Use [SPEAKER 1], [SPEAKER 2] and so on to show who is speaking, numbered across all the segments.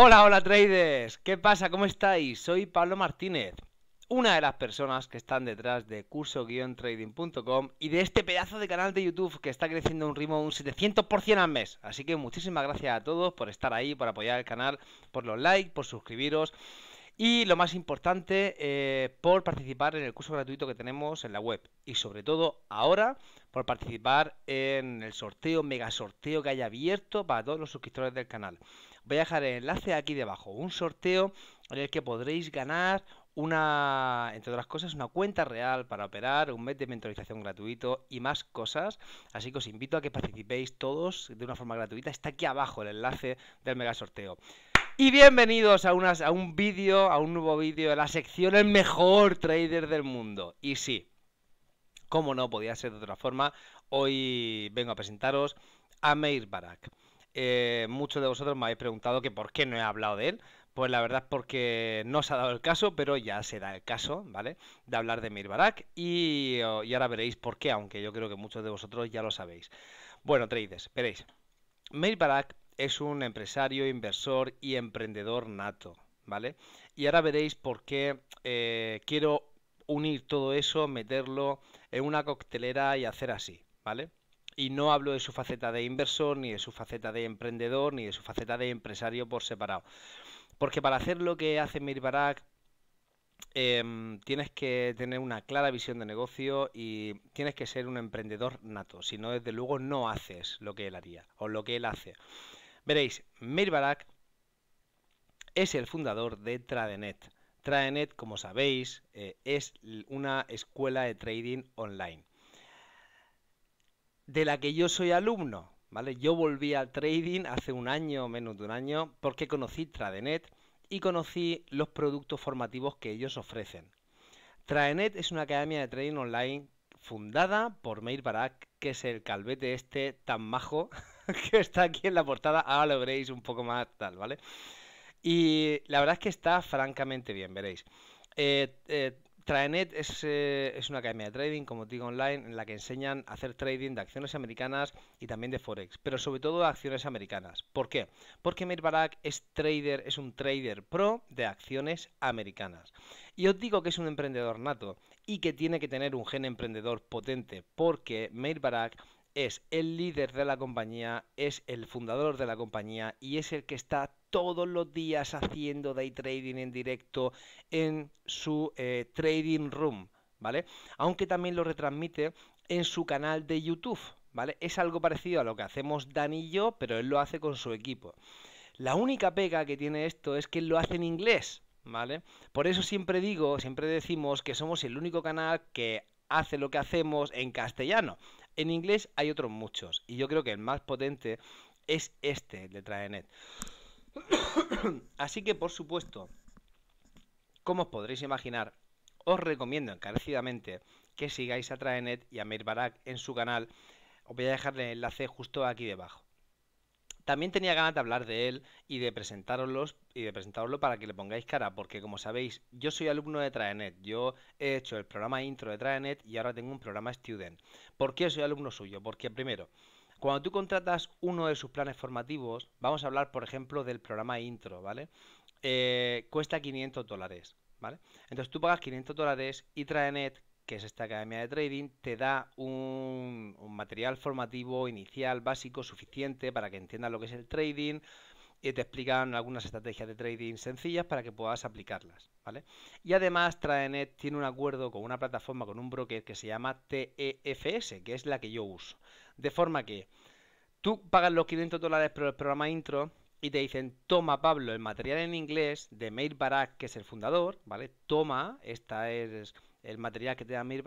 [SPEAKER 1] Hola, hola traders, ¿qué pasa? ¿Cómo estáis? Soy Pablo Martínez, una de las personas que están detrás de curso-trading.com y de este pedazo de canal de YouTube que está creciendo a un ritmo de un 700% al mes. Así que muchísimas gracias a todos por estar ahí, por apoyar el canal, por los likes, por suscribiros y lo más importante, eh, por participar en el curso gratuito que tenemos en la web y sobre todo ahora por participar en el sorteo, mega sorteo que haya abierto para todos los suscriptores del canal voy a dejar el enlace aquí debajo, un sorteo en el que podréis ganar una, entre otras cosas, una cuenta real para operar, un mes de mentorización gratuito y más cosas. Así que os invito a que participéis todos de una forma gratuita. Está aquí abajo el enlace del mega sorteo. Y bienvenidos a, un vídeo, a un nuevo vídeo de la sección El mejor trader del mundo. Y sí, como no podía ser de otra forma, hoy vengo a presentaros a Meir Barak. Eh, muchos de vosotros me habéis preguntado que por qué no he hablado de él. Pues la verdad es porque no se ha dado el caso, pero ya se da el caso, ¿vale? De hablar de Mirbarak y, oh, y ahora veréis por qué, aunque yo creo que muchos de vosotros ya lo sabéis. Bueno, traders, veréis. Mirbarak es un empresario, inversor y emprendedor nato, ¿vale? Y ahora veréis por qué eh, quiero unir todo eso, meterlo en una coctelera y hacer así, ¿vale? Y no hablo de su faceta de inversor, ni de su faceta de emprendedor, ni de su faceta de empresario por separado. Porque para hacer lo que hace Mirbarak em, tienes que tener una clara visión de negocio y tienes que ser un emprendedor nato. Si no, desde luego no haces lo que él haría o lo que él hace. Veréis, Mirbarak es el fundador de Tradenet. Tradenet, como sabéis, eh, es una escuela de trading online de la que yo soy alumno. ¿vale? Yo volví al trading hace un año, menos de un año, porque conocí Tradenet y conocí los productos formativos que ellos ofrecen. Tradenet es una academia de trading online fundada por Meir Barak, que es el calvete este tan majo que está aquí en la portada. Ahora lo veréis un poco más tal, ¿vale? Y la verdad es que está francamente bien, veréis. Eh, eh, Traenet es, eh, es, una academia de trading, como digo, online, en la que enseñan a hacer trading de acciones americanas y también de Forex, pero sobre todo de acciones americanas. ¿Por qué? Porque Mir es trader, es un trader pro de acciones americanas. Y os digo que es un emprendedor nato y que tiene que tener un gen emprendedor potente, porque Meir es el líder de la compañía, es el fundador de la compañía y es el que está todos los días haciendo day trading en directo en su eh, trading room, ¿vale? Aunque también lo retransmite en su canal de YouTube, ¿vale? Es algo parecido a lo que hacemos Dan y yo, pero él lo hace con su equipo. La única pega que tiene esto es que él lo hace en inglés, ¿vale? Por eso siempre digo, siempre decimos que somos el único canal que hace lo que hacemos en castellano. En inglés hay otros muchos y yo creo que el más potente es este, de Traenet. Así que, por supuesto, como os podréis imaginar, os recomiendo encarecidamente que sigáis a Traenet y a Mir en su canal. Os voy a dejar el enlace justo aquí debajo. También tenía ganas de hablar de él y de presentaroslos y de presentaroslo para que le pongáis cara, porque como sabéis, yo soy alumno de Traenet, yo he hecho el programa intro de Traenet y ahora tengo un programa student. ¿Por qué soy alumno suyo? Porque primero, cuando tú contratas uno de sus planes formativos, vamos a hablar, por ejemplo, del programa intro, ¿vale? Eh, cuesta 500 dólares, ¿vale? Entonces tú pagas 500 dólares y Traenet que es esta Academia de Trading, te da un, material formativo inicial, básico, suficiente para que entiendas lo que es el trading y te explican algunas estrategias de trading sencillas para que puedas aplicarlas, ¿vale? Y además Traenet tiene un acuerdo con una plataforma, con un broker que se llama TEFS, que es la que yo uso. De forma que tú pagas los 500 dólares por el programa intro y te dicen, toma Pablo el material en inglés de Mail Barak, que es el fundador, ¿vale? Toma, esta es el material que te da Mir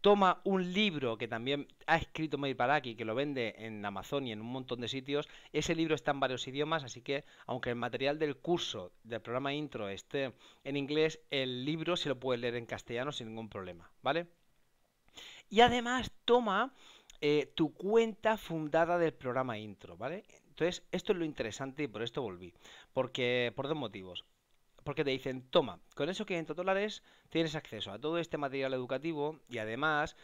[SPEAKER 1] toma un libro que también ha escrito Meir Barak y que lo vende en Amazon y en un montón de sitios. Ese libro está en varios idiomas, así que aunque el material del curso del programa intro esté en inglés, el libro se lo puede leer en castellano sin ningún problema, ¿vale? Y además toma eh, tu cuenta fundada del programa intro, ¿vale? Entonces, esto es lo interesante y por esto volví. Porque, por dos motivos porque te dicen, toma, con esos 500 dólares tienes acceso a todo este material educativo y además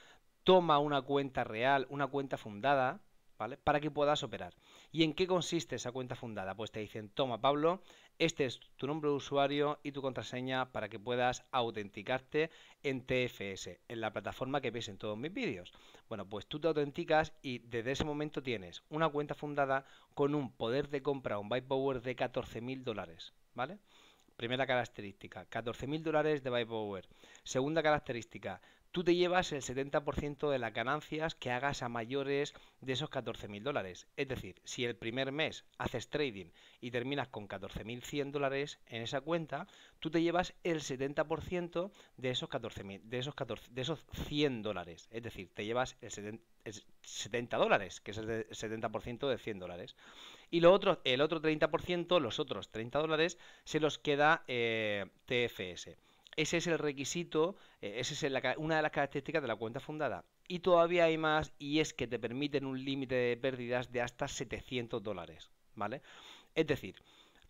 [SPEAKER 1] toma una cuenta real, una cuenta fundada, ¿vale? Para que puedas operar. ¿Y en qué consiste esa cuenta fundada? Pues te dicen, toma Pablo, este es tu nombre de usuario y tu contraseña para que puedas autenticarte en TFS, en la plataforma que ves en todos mis vídeos. Bueno, pues tú te autenticas y desde ese momento tienes una cuenta fundada con un poder de compra, un buy power de 14.000 dólares, ¿vale? Primera característica, 14.000 dólares de buy power. Segunda característica, tú te llevas el 70% de las ganancias que hagas a mayores de esos 14.000 dólares. Es decir, si el primer mes haces trading y terminas con 14.100 dólares en esa cuenta, tú te llevas el 70% de esos 14.000, de esos 14, de esos 100 dólares. Es decir, te llevas el 70, 70 dólares, que es el 70% de 100 dólares. Y lo otro, el otro 30%, los otros 30 dólares, se los queda eh, TFS. Ese es el requisito, eh, esa es una de las características de la cuenta fundada. Y todavía hay más, y es que te permiten un límite de pérdidas de hasta 700 dólares, ¿vale? Es decir,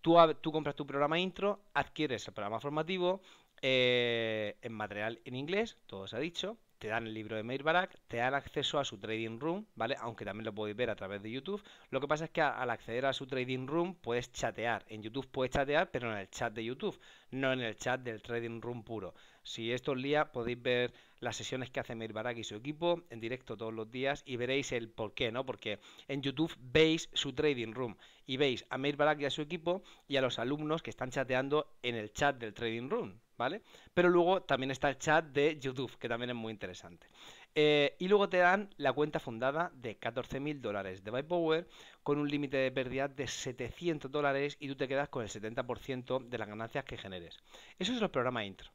[SPEAKER 1] tú, tú compras tu programa intro, adquieres el programa formativo, eh, en material en inglés, todo se ha dicho, te dan el libro de Barak, te dan acceso a su trading room, ¿vale? Aunque también lo podéis ver a través de YouTube. Lo que pasa es que al acceder a su trading room puedes chatear. En YouTube puedes chatear, pero en el chat de YouTube, no en el chat del trading room puro. Si esto os lía, podéis ver las sesiones que hace Barak y su equipo en directo todos los días y veréis el por qué, ¿no? Porque en YouTube veis su trading room y veis a Barak y a su equipo y a los alumnos que están chateando en el chat del trading room. ¿vale? Pero luego también está el chat de YouTube, que también es muy interesante. Eh, y luego te dan la cuenta fundada de 14.000 dólares de Bypower con un límite de pérdida de 700 dólares y tú te quedas con el 70% de las ganancias que generes. Eso es el programa intro.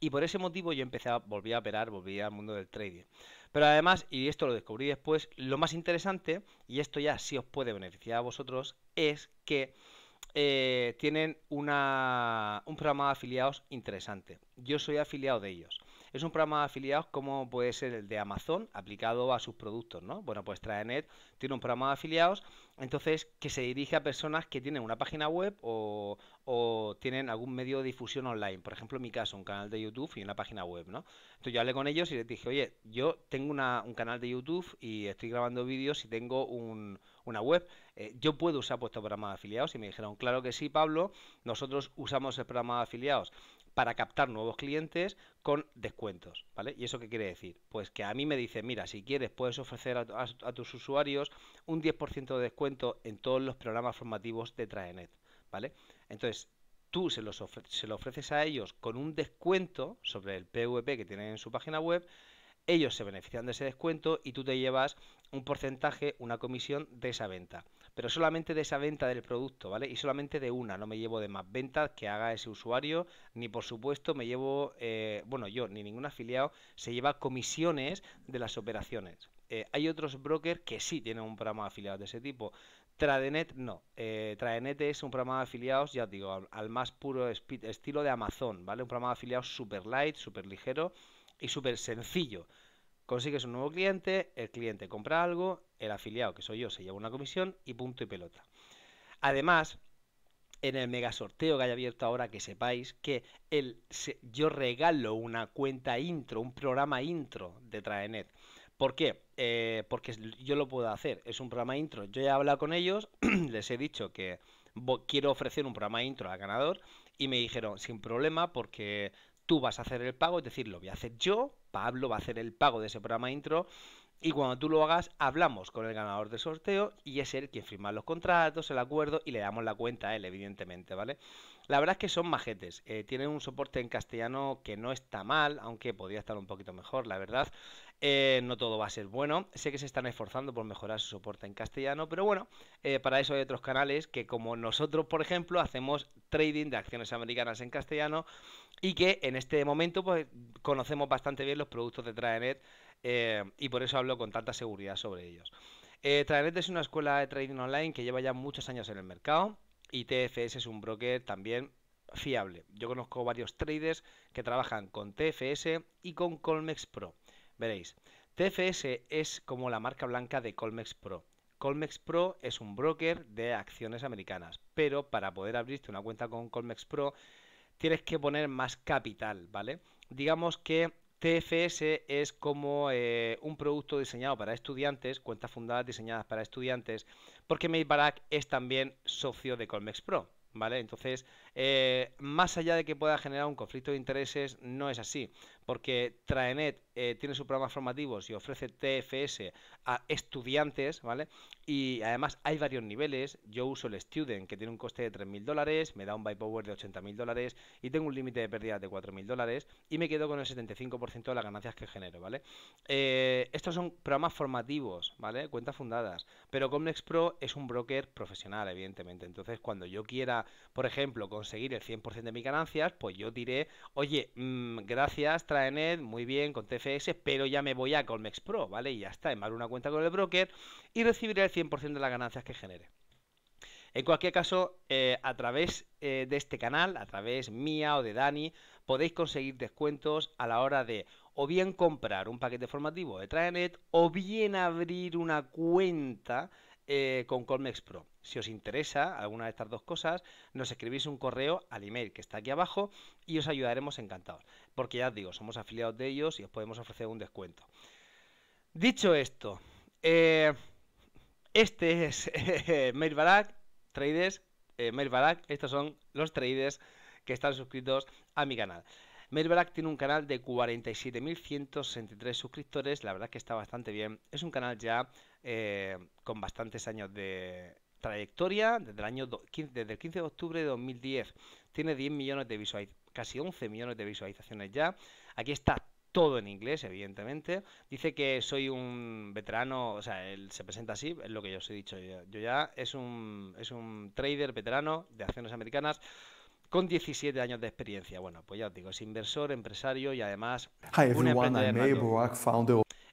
[SPEAKER 1] Y por ese motivo yo empecé a, volví a operar, volví al mundo del trading. Pero además, y esto lo descubrí después, lo más interesante, y esto ya sí os puede beneficiar a vosotros, es que eh, tienen una, un programa de afiliados interesante. Yo soy afiliado de ellos. Es un programa de afiliados como puede ser el de Amazon aplicado a sus productos, ¿no? Bueno, pues Traenet tiene un programa de afiliados, entonces que se dirige a personas que tienen una página web o, tienen algún medio de difusión online. Por ejemplo, en mi caso, un canal de YouTube y una página web, ¿no? Entonces yo hablé con ellos y les dije, oye, yo tengo un canal de YouTube y estoy grabando vídeos y tengo una web. Eh, yo puedo usar vuestro programa de afiliados y me dijeron, claro que sí, Pablo, nosotros usamos el programa de afiliados para captar nuevos clientes con descuentos, ¿vale? ¿Y eso qué quiere decir? Pues que a mí me dice, mira, si quieres puedes ofrecer a, tus usuarios un 10% de descuento en todos los programas formativos de Traenet, ¿vale? Entonces, tú se, se lo ofreces a ellos con un descuento sobre el PVP que tienen en su página web, ellos se benefician de ese descuento y tú te llevas un porcentaje, una comisión de esa venta pero solamente de esa venta del producto, ¿vale? Y solamente de una, no me llevo de más ventas que haga ese usuario, ni por supuesto me llevo, eh, bueno, yo ni ningún afiliado se lleva comisiones de las operaciones. Eh, hay otros brokers que sí tienen un programa de afiliados de ese tipo. Tradenet no. Eh, Tradenet es un programa de afiliados, ya digo, al, más puro estilo de Amazon, ¿vale? Un programa de afiliados super light, súper ligero y súper sencillo. Consigues un nuevo cliente, el cliente compra algo, el afiliado, que soy yo, se lleva una comisión y punto y pelota. Además, en el mega sorteo que haya abierto ahora, que sepáis que el, yo regalo una cuenta intro, un programa intro de Traenet. ¿Por qué? Eh, porque yo lo puedo hacer. Es un programa intro. Yo ya he hablado con ellos, les he dicho que quiero ofrecer un programa intro al ganador y me dijeron, sin problema, porque tú vas a hacer el pago, es decir, lo voy a hacer yo, Pablo va a hacer el pago de ese programa intro y cuando tú lo hagas, hablamos con el ganador del sorteo y es él quien firma los contratos, el acuerdo y le damos la cuenta a él, evidentemente, ¿vale? La verdad es que son majetes. Eh, tienen un soporte en castellano que no está mal, aunque podría estar un poquito mejor, la verdad. Eh, no todo va a ser bueno. Sé que se están esforzando por mejorar su soporte en castellano, pero bueno, eh, para eso hay otros canales que como nosotros, por ejemplo, hacemos trading de acciones americanas en castellano y que en este momento pues, conocemos bastante bien los productos de Traenet eh, y por eso hablo con tanta seguridad sobre ellos. Eh, es una escuela de trading online que lleva ya muchos años en el mercado y TFS es un broker también fiable. Yo conozco varios traders que trabajan con TFS y con Colmex Pro. Veréis, TFS es como la marca blanca de Colmex Pro. Colmex Pro es un broker de acciones americanas, pero para poder abrirte una cuenta con Colmex Pro tienes que poner más capital, ¿vale? Digamos que TFS es como eh, un producto diseñado para estudiantes, cuentas fundadas diseñadas para estudiantes, porque Barack es también socio de Colmex Pro, ¿vale? Entonces, eh, más allá de que pueda generar un conflicto de intereses, no es así, porque Traenet eh, tiene sus programas formativos y ofrece TFS a estudiantes, ¿vale? Y además hay varios niveles. Yo uso el Student, que tiene un coste de 3.000 dólares, me da un buy power de 80.000 dólares y tengo un límite de pérdida de 4.000 dólares y me quedo con el 75% de las ganancias que genero, ¿vale? Eh, estos son programas formativos, ¿vale? Cuentas fundadas. Pero Comnex Pro es un broker profesional, evidentemente. Entonces, cuando yo quiera, por ejemplo, con conseguir el 100% de mis ganancias, pues yo diré, oye, mm, gracias Traenet, muy bien con TFS, pero ya me voy a Colmex Pro, ¿vale? Y ya está, mal una cuenta con el broker y recibiré el 100% de las ganancias que genere. En cualquier caso, eh, a través eh, de este canal, a través mía o de Dani, podéis conseguir descuentos a la hora de o bien comprar un paquete formativo de Traenet o bien abrir una cuenta eh, con Colmex Pro. Si os interesa alguna de estas dos cosas, nos escribís un correo al email que está aquí abajo y os ayudaremos encantados. Porque ya os digo, somos afiliados de ellos y os podemos ofrecer un descuento. Dicho esto, eh, este es eh, Barak, traders, eh, Barak, estos son los traders que están suscritos a mi canal. Barak tiene un canal de 47.163 suscriptores, la verdad que está bastante bien. Es un canal ya eh, con bastantes años de, Trayectoria desde el, año 15, desde el 15 de octubre de 2010. Tiene 10 millones de visualizaciones, casi 11 millones de visualizaciones ya. Aquí está todo en inglés, evidentemente. Dice que soy un veterano, o sea, él se presenta así, es lo que yo os he dicho yo, ya. Es un, es un trader veterano de acciones americanas con 17 años de experiencia. Bueno, pues ya os digo, es inversor, empresario y además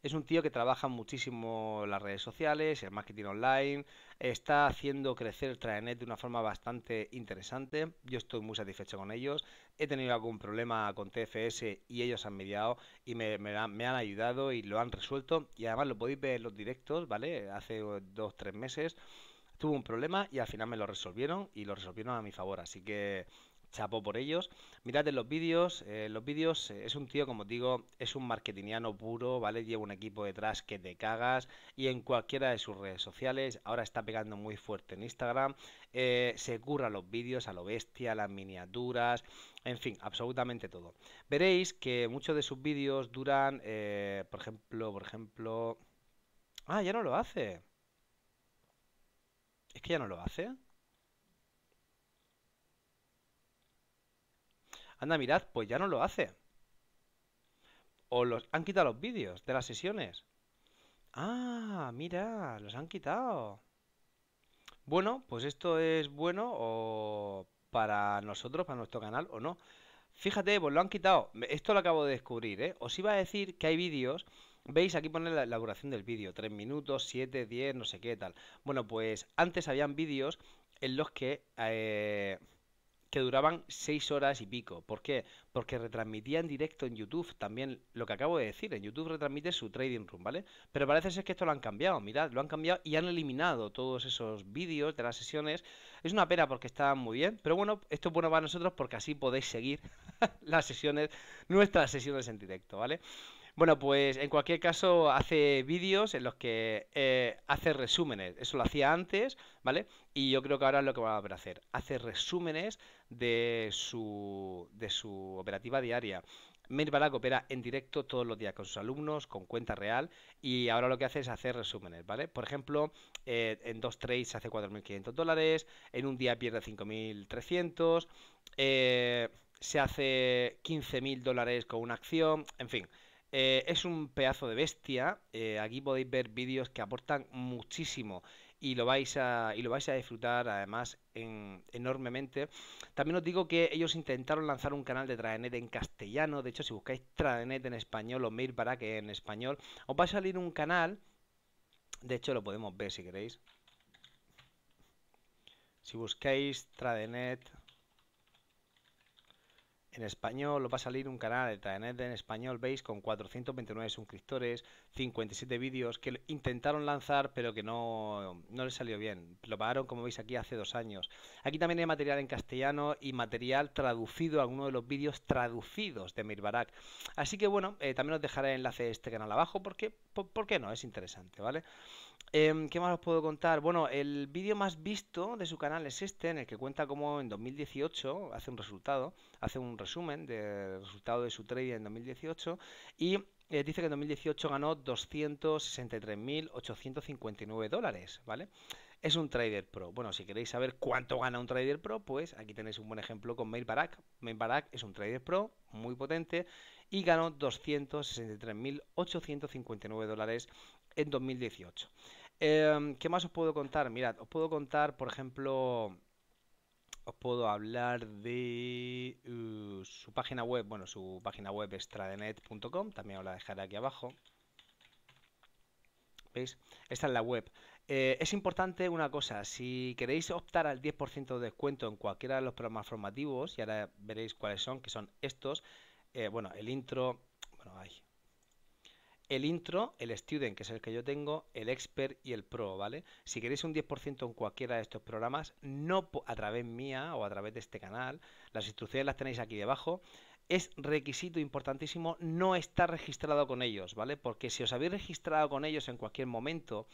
[SPEAKER 1] es un tío que trabaja muchísimo las redes sociales, el marketing online, está haciendo crecer el Traenet de una forma bastante interesante. Yo estoy muy satisfecho con ellos. He tenido algún problema con TFS y ellos han mediado y me, han, ayudado y lo han resuelto. Y además lo podéis ver en los directos, ¿vale? Hace dos, tres meses tuve un problema y al final me lo resolvieron y lo resolvieron a mi favor. Así que chapo por ellos. Mirad en los vídeos, eh, los vídeos eh, es un tío, como os digo, es un marketingiano puro, ¿vale? Lleva un equipo detrás que te cagas y en cualquiera de sus redes sociales, ahora está pegando muy fuerte en Instagram, eh, se curra los vídeos a lo bestia, las miniaturas, en fin, absolutamente todo. Veréis que muchos de sus vídeos duran, por ejemplo, por ejemplo... Ah, ya no lo hace. Es que ya no lo hace. Anda, mirad, pues ya no lo hace. O los han quitado los vídeos de las sesiones. Ah, mira, los han quitado. Bueno, pues esto es bueno o para nosotros, para nuestro canal o no. Fíjate, pues lo han quitado. Esto lo acabo de descubrir, ¿eh? Os iba a decir que hay vídeos. Veis, aquí pone la, duración del vídeo. 3 minutos, 7, 10, no sé qué tal. Bueno, pues antes habían vídeos en los que... Eh, que duraban seis horas y pico. ¿Por qué? Porque retransmitía en directo en YouTube también lo que acabo de decir. En YouTube retransmite su trading room, ¿vale? Pero parece ser que esto lo han cambiado, mirad, lo han cambiado y han eliminado todos esos vídeos de las sesiones. Es una pena porque estaban muy bien, pero bueno, esto es bueno para nosotros porque así podéis seguir las sesiones, nuestras sesiones en directo, ¿vale? Bueno, pues en cualquier caso hace vídeos en los que eh, hace resúmenes. Eso lo hacía antes, ¿vale? Y yo creo que ahora es lo que va a hacer. Hace resúmenes de su, de su operativa diaria. Barak opera en directo todos los días con sus alumnos, con cuenta real, y ahora lo que hace es hacer resúmenes, ¿vale? Por ejemplo, eh, en dos trades hace 4.500 dólares, en un día pierde 5.300, eh, se hace 15.000 dólares con una acción, en fin. Eh, es un pedazo de bestia. Eh, aquí podéis ver vídeos que aportan muchísimo y lo vais a, y lo vais a disfrutar además enormemente. También os digo que ellos intentaron lanzar un canal de Tradenet en castellano. De hecho, si buscáis Tradenet en español o Mail para que en español, os va a salir un canal. De hecho, lo podemos ver si queréis. Si buscáis Tradenet en español os va a salir un canal de Traenet en español, veis, con 429 suscriptores, 57 vídeos que intentaron lanzar pero que no, no les salió bien. Lo pagaron, como veis aquí, hace dos años. Aquí también hay material en castellano y material traducido, algunos de los vídeos traducidos de Mirbarak. Así que bueno, eh, también os dejaré el enlace de este canal abajo porque, ¿por qué no? Es interesante, ¿vale? Em, ¿Qué más os puedo contar? Bueno, el vídeo más visto de su canal es este, en el que cuenta cómo en 2018 hace un resultado, hace un resumen del resultado de su trading en 2018 y eh, dice que en 2018 ganó 263.859 dólares, ¿vale? Es un trader pro. Bueno, si queréis saber cuánto gana un trader pro, pues aquí tenéis un buen ejemplo con Mail Barak. Mail Barak es un trader pro muy potente y ganó 263.859 dólares en 2018. Em, ¿Qué más os puedo contar? Mirad, os puedo contar, por ejemplo, os puedo hablar de uh, su página web. Bueno, su página web es tradenet.com, también os la dejaré aquí abajo. ¿Veis? Esta es la web. Eh, es importante una cosa, si queréis optar al 10% de descuento en cualquiera de los programas formativos, y ahora veréis cuáles son, que son estos, eh, bueno, el intro, bueno, ahí, el intro, el student, que es el que yo tengo, el expert y el pro, ¿vale? Si queréis un 10% en cualquiera de estos programas, no a través mía o a través de este canal, las instrucciones las tenéis aquí debajo. Es requisito importantísimo no estar registrado con ellos, ¿vale? Porque si os habéis registrado con ellos en cualquier momento,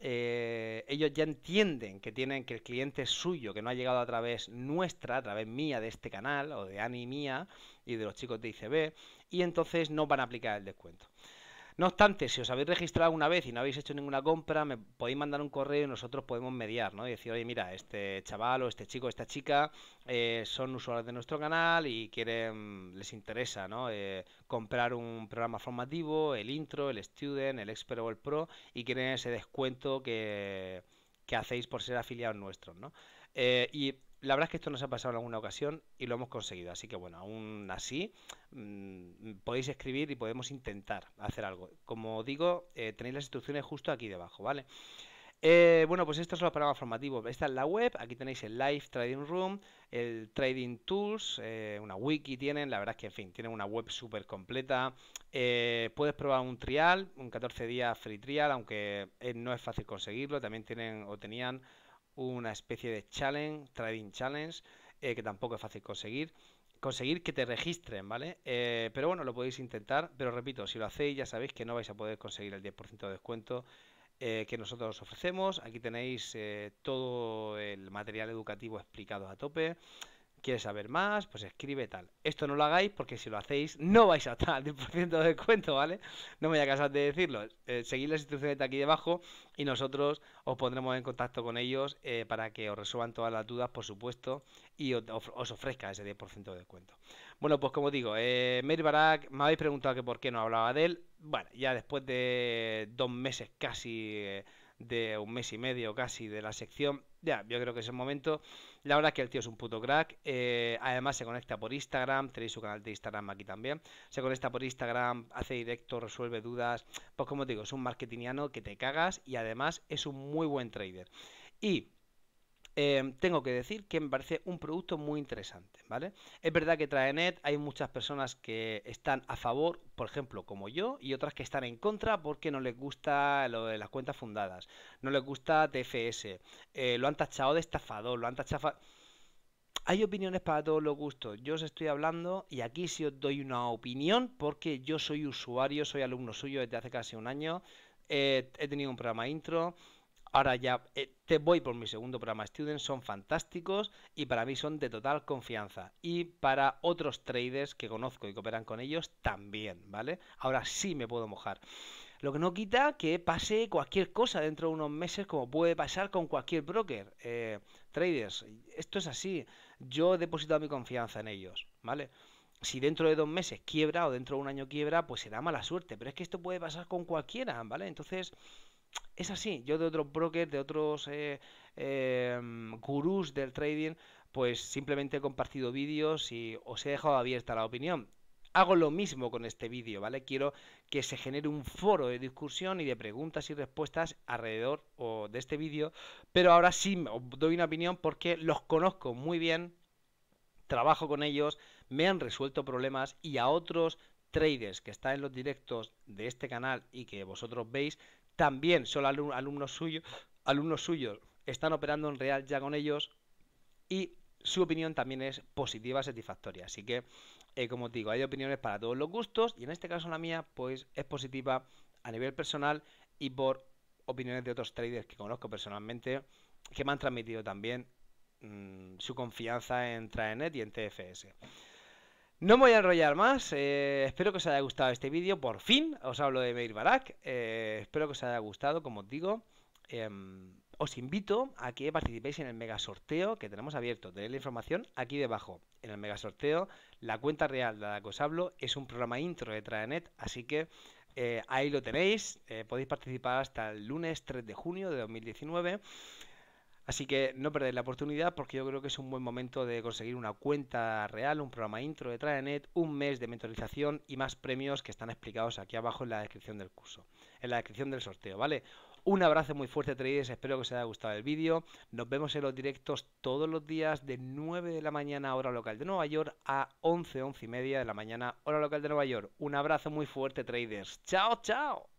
[SPEAKER 1] eh, ellos ya entienden que tienen que el cliente es suyo, que no ha llegado a través nuestra, a través mía de este canal o de Ani mía y de los chicos de ICB, y entonces no van a aplicar el descuento. No obstante, si os habéis registrado una vez y no habéis hecho ninguna compra, me podéis mandar un correo y nosotros podemos mediar, ¿no? Y decir, oye, mira, este chaval o este chico, esta chica eh, son usuarios de nuestro canal y quieren, les interesa, ¿no? Eh, comprar un programa formativo, el intro, el student, el expert o el pro y quieren ese descuento que, que hacéis por ser afiliados nuestros, ¿no? Eh, la verdad es que esto nos ha pasado en alguna ocasión y lo hemos conseguido. Así que bueno, aún así mm, podéis escribir y podemos intentar hacer algo. Como digo, eh, tenéis las instrucciones justo aquí debajo, ¿vale? Eh, bueno, pues estos son los programas formativos. Esta es la web, aquí tenéis el Live Trading Room, el Trading Tools, eh, una wiki tienen, la verdad es que, en fin, tienen una web súper completa. puedes probar un trial, un 14 días free trial, aunque no es fácil conseguirlo. También tienen o tenían una especie de challenge, trading challenge, eh, que tampoco es fácil conseguir. Conseguir que te registren, ¿vale? Eh, pero bueno, lo podéis intentar, pero repito, si lo hacéis ya sabéis que no vais a poder conseguir el 10% de descuento eh, que nosotros os ofrecemos. Aquí tenéis todo el material educativo explicado a tope quieres saber más, pues escribe tal. Esto no lo hagáis porque si lo hacéis no vais a estar al 10% de descuento, ¿vale? No me voy a casar de decirlo. Eh, seguid las instrucciones de aquí debajo y nosotros os pondremos en contacto con ellos eh, para que os resuelvan todas las dudas, por supuesto, y os, ofrezca ese 10% de descuento. Bueno, pues como digo, eh, Barak, me habéis preguntado que por qué no hablaba de él. Bueno, ya después de dos meses casi, eh, de un mes y medio casi de la sección, ya, yo creo que es el momento la verdad es que el tío es un puto crack. Eh, además se conecta por Instagram, tenéis su canal de Instagram aquí también. Se conecta por Instagram, hace directo, resuelve dudas. Pues como te digo, es un marketingiano que te cagas y además es un muy buen trader. Y Em, tengo que decir que me parece un producto muy interesante, ¿vale? Es verdad que Traenet hay muchas personas que están a favor, por ejemplo, como yo, y otras que están en contra porque no les gusta lo de las cuentas fundadas, no les gusta TFS, eh, lo han tachado de estafador, lo han tachado... Hay opiniones para todos los gustos. Yo os estoy hablando y aquí sí os doy una opinión porque yo soy usuario, soy alumno suyo desde hace casi un año. Eh, he tenido un programa intro, Ahora ya eh, te voy por mi segundo programa. Students son fantásticos y para mí son de total confianza. Y para otros traders que conozco y cooperan con ellos también, ¿vale? Ahora sí me puedo mojar. Lo que no quita que pase cualquier cosa dentro de unos meses, como puede pasar con cualquier broker. Eh, traders, esto es así. Yo he depositado mi confianza en ellos, ¿vale? si dentro de dos meses quiebra o dentro de un año quiebra, pues será mala suerte. Pero es que esto puede pasar con cualquiera, ¿vale? Entonces, es así. Yo de otros brokers, de otros eh, em, gurús del trading, pues simplemente he compartido vídeos y os he dejado abierta la opinión. Hago lo mismo con este vídeo, ¿vale? Quiero que se genere un foro de discusión y de preguntas y respuestas alrededor de este vídeo, pero ahora sí os doy una opinión porque los conozco muy bien, trabajo con ellos, me han resuelto problemas y a otros traders que están en los directos de este canal y que vosotros veis, también son alumnos suyos, alumnos suyos, están operando en real ya con ellos y su opinión también es positiva, satisfactoria. Así que, eh, como os digo, hay opiniones para todos los gustos y en este caso la mía, pues es positiva a nivel personal y por opiniones de otros traders que conozco personalmente que me han transmitido también mm, su confianza en Traenet y en TFS. No me voy a enrollar más, eh, espero que os haya gustado este vídeo, por fin os hablo de Meir Barak, eh, espero que os haya gustado, como os digo, em, os invito a que participéis en el mega sorteo que tenemos abierto, tenéis la información aquí debajo, en el mega sorteo, la cuenta real de la que os hablo es un programa intro de Traenet, así que eh, ahí lo tenéis, podéis participar hasta el lunes 3 de junio de 2019. Así que no perdáis la oportunidad porque yo creo que es un buen momento de conseguir una cuenta real, un programa intro de TradeNet, un mes de mentorización y más premios que están explicados aquí abajo en la descripción del curso, en la descripción del sorteo, ¿vale? Un abrazo muy fuerte, traders. Espero que os haya gustado el vídeo. Nos vemos en los directos todos los días de 9 de la mañana, hora local de Nueva York, a 11, 11 y media de la mañana, hora local de Nueva York. Un abrazo muy fuerte, traders. Chao, chao.